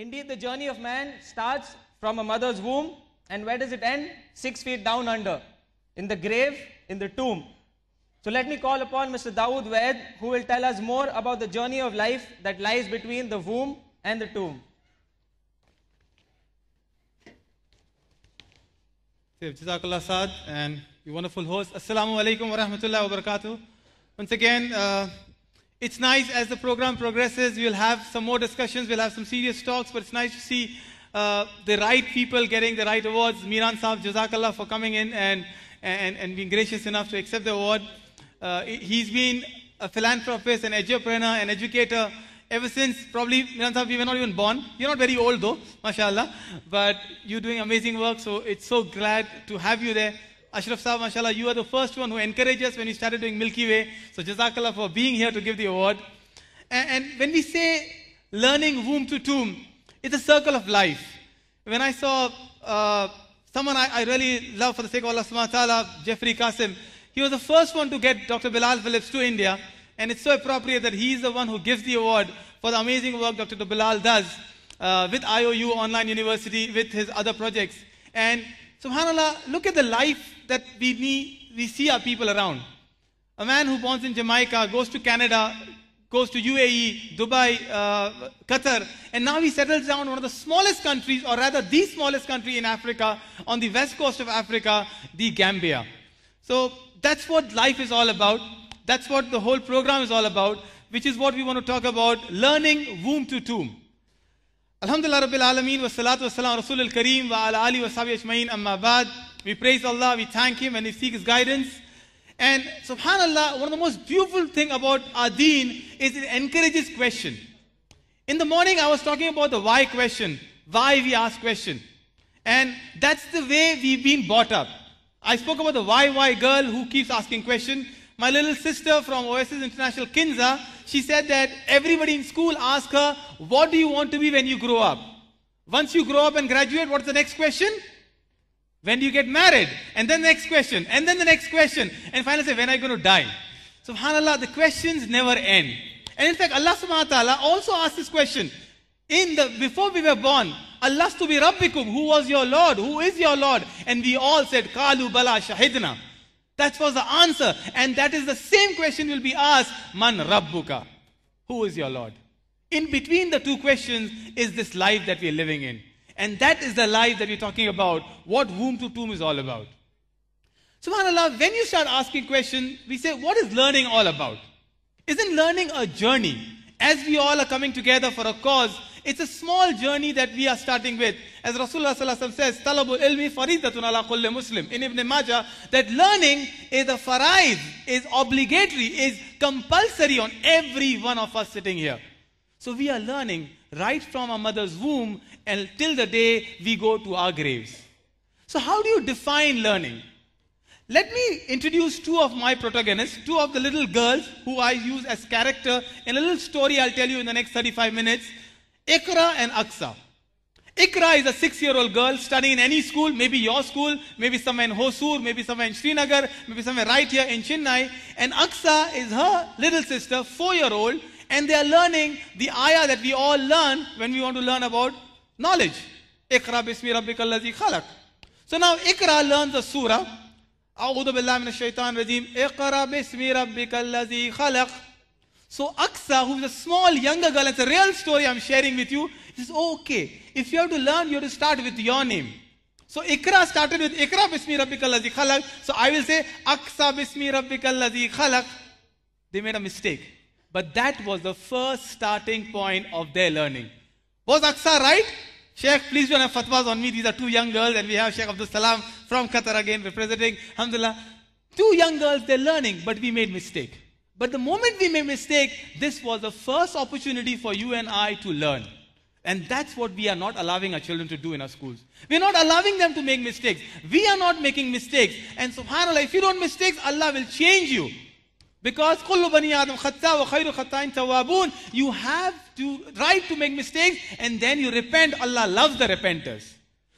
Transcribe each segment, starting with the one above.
Indeed, the journey of man starts from a mother's womb and where does it end? Six feet down under, in the grave, in the tomb. So let me call upon Mr. Dawood Vaid, who will tell us more about the journey of life that lies between the womb and the tomb. Jazakallah Saad and your wonderful host. Assalamu alaikum wa rahmatullahi wa barakatuh. Once again, uh, it's nice as the program progresses, we'll have some more discussions, we'll have some serious talks, but it's nice to see uh, the right people getting the right awards. Miran Saab, Jazakallah for coming in and, and, and being gracious enough to accept the award. Uh, he's been a philanthropist, an entrepreneur, an educator ever since probably, Miran Saab, you were not even born. You're not very old though, mashallah, but you're doing amazing work, so it's so glad to have you there. Ashraf Saab, mashallah, you are the first one who encouraged us when we started doing Milky Way. So Jazakallah for being here to give the award. And, and when we say learning womb to tomb, it's a circle of life. When I saw uh, someone I, I, really love for the sake of Allah subhanahu wa ta'ala, Jeffrey Qasim, he was the first one to get Dr. Bilal Phillips to India. And it's so appropriate that he is the one who gives the award for the amazing work Dr. Bilal does uh, with IOU Online University, with his other projects. And Subhanallah, look at the life that we, need, we see our people around. A man who borns in Jamaica, goes to Canada, goes to UAE, Dubai, uh, Qatar, and now he settles down one of the smallest countries, or rather the smallest country in Africa, on the west coast of Africa, the Gambia. So that's what life is all about. That's what the whole program is all about, which is what we want to talk about, learning womb to tomb. Alhamdulillah Rabbil Alameen wa salatu wa salam kareem wa ala ali wa sahbihi ajma'in amma ba'd. We praise Allah, we thank Him and we seek His guidance. And subhanAllah, one of the most beautiful thing about our deen is it encourages question. In the morning I was talking about the why question, why we ask question. And that's the way we've been brought up. I spoke about the why why girl who keeps asking question. My little sister from Oasis International, Kinza, she said that everybody in school asked her, What do you want to be when you grow up? Once you grow up and graduate, what's the next question? When do you get married? And then the next question, and then the next question, and finally say, When are you going to die? Subhanallah, the questions never end. And in fact, Allah subhanahu wa ta'ala also asked this question. In the before we were born, Allah to be Rabbikum, who was your Lord, who is your Lord? And we all said, Kalu Bala Shahidna. That was the answer. And that is the same question will be asked, Man Rabbuka. Who is your Lord? In between the two questions is this life that we're living in. And that is the life that we're talking about. What womb to tomb is all about. SubhanAllah, when you start asking questions, we say, what is learning all about? Isn't learning a journey? As we all are coming together for a cause, it's a small journey that we are starting with. As Rasulullah says, Talabul ilmi faridatun ala kulli Muslim. In Ibn Majah, that learning is a faraid, is obligatory, is compulsory on every one of us sitting here. So we are learning right from our mother's womb until the day we go to our graves. So how do you define learning? Let me introduce two of my protagonists, two of the little girls who I use as character in a little story I'll tell you in the next 35 minutes Ikra and Aksa. Ikra is a six-year-old girl studying in any school, maybe your school, maybe somewhere in Hosur, maybe somewhere in Srinagar, maybe somewhere right here in Chennai. And Aksa is her little sister, four-year-old, and they are learning the ayah that we all learn when we want to learn about knowledge. Ikra bismi rabbikal ladhi khalaq. So now Ikra learns the surah. أعوذ بالله من الشيطان الرجيم Ikra bismi ربك الذي khalaq. So Aksa, who's a small younger girl, it's a real story I'm sharing with you. She says, oh, okay, if you have to learn, you have to start with your name. So Ikra started with Ikra Bismi Rabbikal Lazi Khalaq. So I will say Aksa Bismi Rabbikal Lazi Khalaq. They made a mistake. But that was the first starting point of their learning. Was Aksa right? Sheikh, please don't have fatwas on me. These are two young girls and we have Sheikh Abdul Salam from Qatar again representing. Alhamdulillah. Two young girls, they're learning, but we made mistake. But the moment we made mistake, this was the first opportunity for you and I to learn. And that's what we are not allowing our children to do in our schools. We are not allowing them to make mistakes. We are not making mistakes. And subhanAllah, if you don't mistakes, Allah will change you. Because You have to right to make mistakes and then you repent. Allah loves the repenters.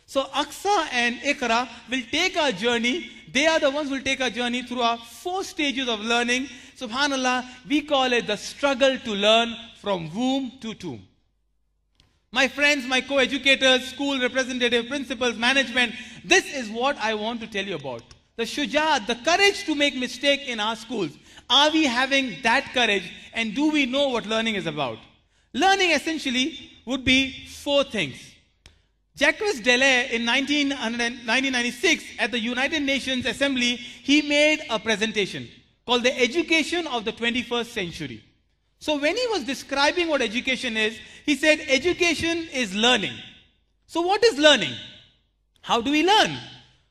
So Aksa and Ikra will take our journey. They are the ones who will take our journey through our four stages of learning Subhanallah, we call it the struggle to learn from womb to tomb. My friends, my co-educators, school representative, principals, management, this is what I want to tell you about. The shuja, the courage to make mistake in our schools. Are we having that courage and do we know what learning is about? Learning essentially would be four things. Jacques Delay in 1996 at the United Nations Assembly, he made a presentation called The Education of the 21st Century. So when he was describing what education is, he said education is learning. So what is learning? How do we learn?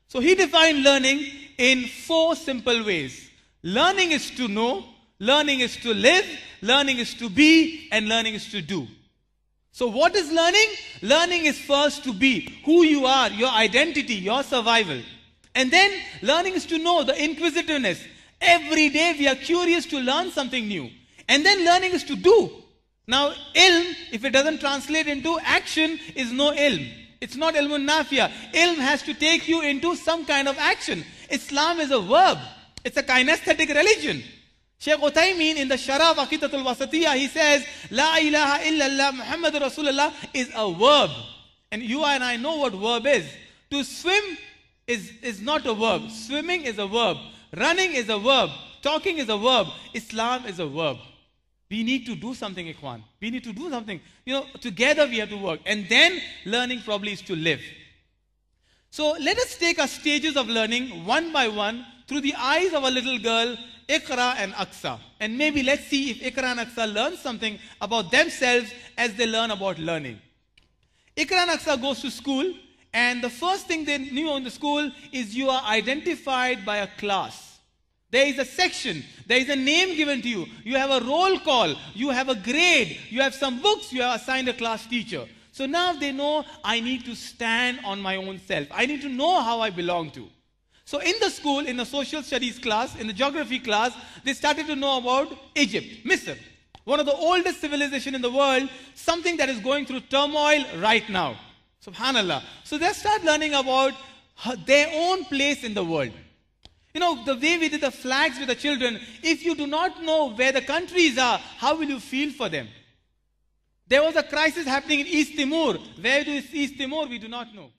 So he defined learning in four simple ways. Learning is to know, learning is to live, learning is to be, and learning is to do. So what is learning? Learning is first to be who you are, your identity, your survival. And then learning is to know the inquisitiveness, Every day we are curious to learn something new. And then learning is to do. Now, ilm, if it doesn't translate into action, is no ilm. It's not ilmun nafia. Ilm has to take you into some kind of action. Islam is a verb. It's a kinesthetic religion. Shaykh Utaymeen in the Sharaf Aqidatul Wasatiyah, he says, La ilaha illallah Muhammad Rasulullah is a verb. And you and I know what verb is. To swim is, is not a verb. Swimming is a verb. Running is a verb. Talking is a verb. Islam is a verb. We need to do something, Ikhwan. We need to do something. You know, together we have to work. And then learning probably is to live. So let us take our stages of learning one by one through the eyes of a little girl, Ikra and Aksa. And maybe let's see if Ikra and Aksa learn something about themselves as they learn about learning. Ikra and Aksa goes to school and the first thing they knew in the school is you are identified by a class. There is a section, there is a name given to you, you have a roll call, you have a grade, you have some books, you are assigned a class teacher. So now they know I need to stand on my own self. I need to know how I belong to. So in the school, in the social studies class, in the geography class, they started to know about Egypt, Misr, one of the oldest civilization in the world, something that is going through turmoil right now. Subhanallah. So they start learning about their own place in the world. You know, the way we did the flags with the children, if you do not know where the countries are, how will you feel for them? There was a crisis happening in East Timor. Where is East Timor? We do not know.